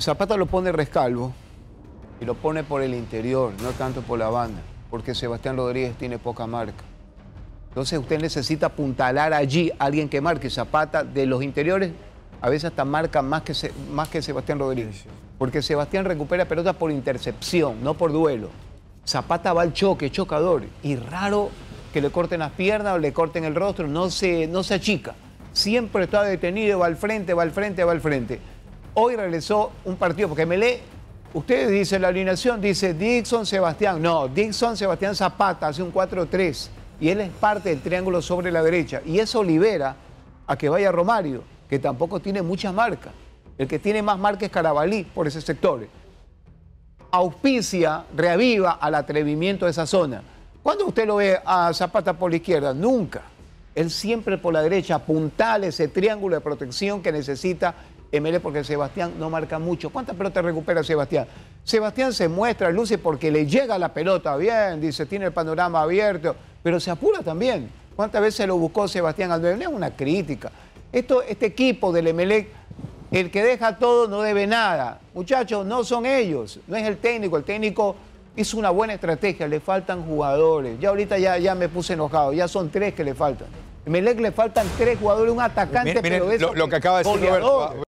Zapata lo pone rescalvo y lo pone por el interior, no tanto por la banda, porque Sebastián Rodríguez tiene poca marca. Entonces usted necesita apuntalar allí a alguien que marque. Zapata de los interiores a veces hasta marca más que, más que Sebastián Rodríguez. Porque Sebastián recupera pelotas por intercepción, no por duelo. Zapata va al choque, chocador. Y raro que le corten las piernas o le corten el rostro, no se, no se achica. Siempre está detenido, va al frente, va al frente, va al frente. Hoy regresó un partido, porque me lee... ustedes dicen la alineación, dice Dixon Sebastián. No, Dixon Sebastián Zapata hace un 4-3 y él es parte del triángulo sobre la derecha. Y eso libera a que vaya Romario, que tampoco tiene muchas marcas. El que tiene más marcas es Carabalí por ese sector. Auspicia, reaviva al atrevimiento de esa zona. ¿Cuándo usted lo ve a Zapata por la izquierda? Nunca. Él siempre por la derecha, apuntal ese triángulo de protección que necesita ML porque Sebastián no marca mucho. ¿Cuántas pelotas recupera Sebastián? Sebastián se muestra, luce porque le llega la pelota bien, dice, tiene el panorama abierto, pero se apura también. ¿Cuántas veces lo buscó Sebastián al Es una crítica. Esto, este equipo del Emelec, el que deja todo no debe nada. Muchachos, no son ellos, no es el técnico. El técnico hizo una buena estrategia, le faltan jugadores. Ya ahorita ya, ya me puse enojado, ya son tres que le faltan. Melec le faltan tres jugadores, un atacante, pero eso. Lo, que acaba de decir